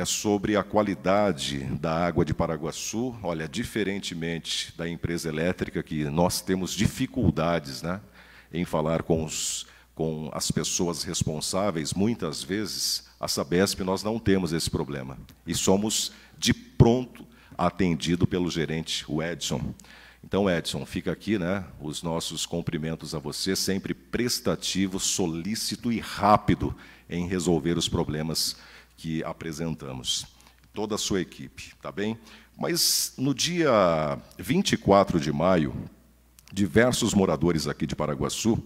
é sobre a qualidade da água de Paraguaçu. Olha, diferentemente da empresa elétrica, que nós temos dificuldades né, em falar com, os, com as pessoas responsáveis, muitas vezes, a Sabesp nós não temos esse problema. E somos de pronto atendido pelo gerente, o Edson. Então, Edson, fica aqui né, os nossos cumprimentos a você, sempre prestativo, solícito e rápido em resolver os problemas que apresentamos, toda a sua equipe, tá bem? Mas no dia 24 de maio, diversos moradores aqui de Paraguaçu,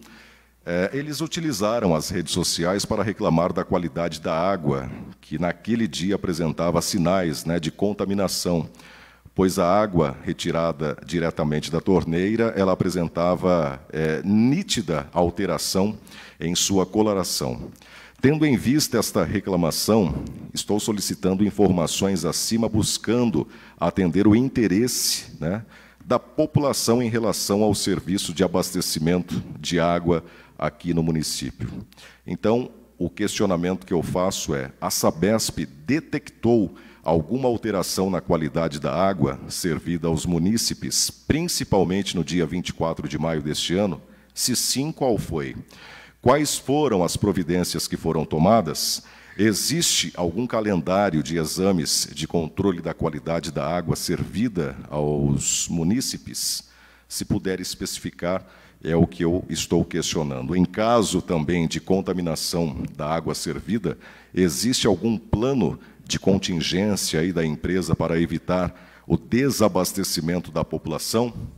eh, eles utilizaram as redes sociais para reclamar da qualidade da água, que naquele dia apresentava sinais né, de contaminação, pois a água retirada diretamente da torneira, ela apresentava eh, nítida alteração em sua coloração. Tendo em vista esta reclamação, estou solicitando informações acima, buscando atender o interesse né, da população em relação ao serviço de abastecimento de água aqui no município. Então, o questionamento que eu faço é: a Sabesp detectou alguma alteração na qualidade da água servida aos munícipes, principalmente no dia 24 de maio deste ano? Se sim, qual foi? Quais foram as providências que foram tomadas? Existe algum calendário de exames de controle da qualidade da água servida aos munícipes? Se puder especificar, é o que eu estou questionando. Em caso também de contaminação da água servida, existe algum plano de contingência aí da empresa para evitar o desabastecimento da população?